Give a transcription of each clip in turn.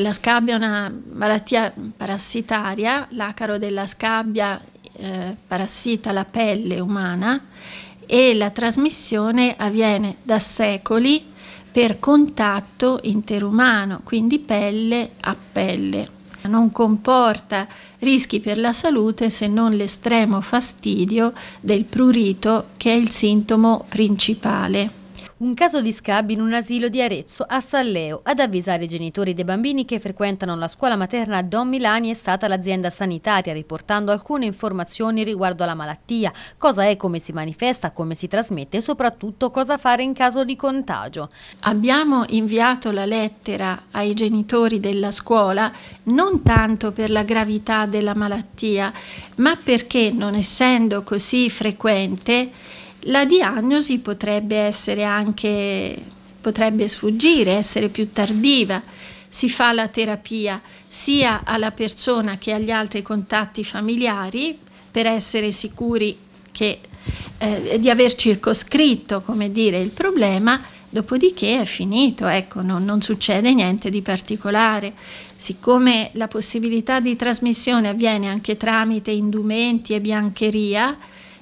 la scabbia è una malattia parassitaria, l'acaro della scabbia eh, parassita la pelle umana e la trasmissione avviene da secoli per contatto interumano, quindi pelle a pelle. Non comporta rischi per la salute se non l'estremo fastidio del prurito che è il sintomo principale. Un caso di scab in un asilo di Arezzo, a Salleo. Ad avvisare i genitori dei bambini che frequentano la scuola materna Don Milani è stata l'azienda sanitaria, riportando alcune informazioni riguardo alla malattia, cosa è, come si manifesta, come si trasmette e soprattutto cosa fare in caso di contagio. Abbiamo inviato la lettera ai genitori della scuola non tanto per la gravità della malattia, ma perché non essendo così frequente la diagnosi potrebbe essere anche, potrebbe sfuggire, essere più tardiva. Si fa la terapia sia alla persona che agli altri contatti familiari per essere sicuri che, eh, di aver circoscritto dire, il problema, dopodiché è finito, ecco, non, non succede niente di particolare. Siccome la possibilità di trasmissione avviene anche tramite indumenti e biancheria,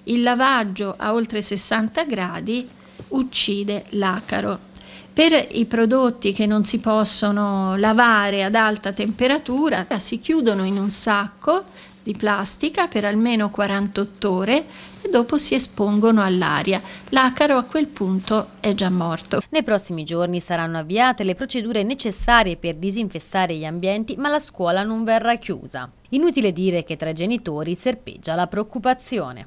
il lavaggio a oltre 60 gradi uccide l'acaro. Per i prodotti che non si possono lavare ad alta temperatura si chiudono in un sacco di plastica per almeno 48 ore e dopo si espongono all'aria. L'acaro a quel punto è già morto. Nei prossimi giorni saranno avviate le procedure necessarie per disinfestare gli ambienti, ma la scuola non verrà chiusa. Inutile dire che tra i genitori serpeggia la preoccupazione.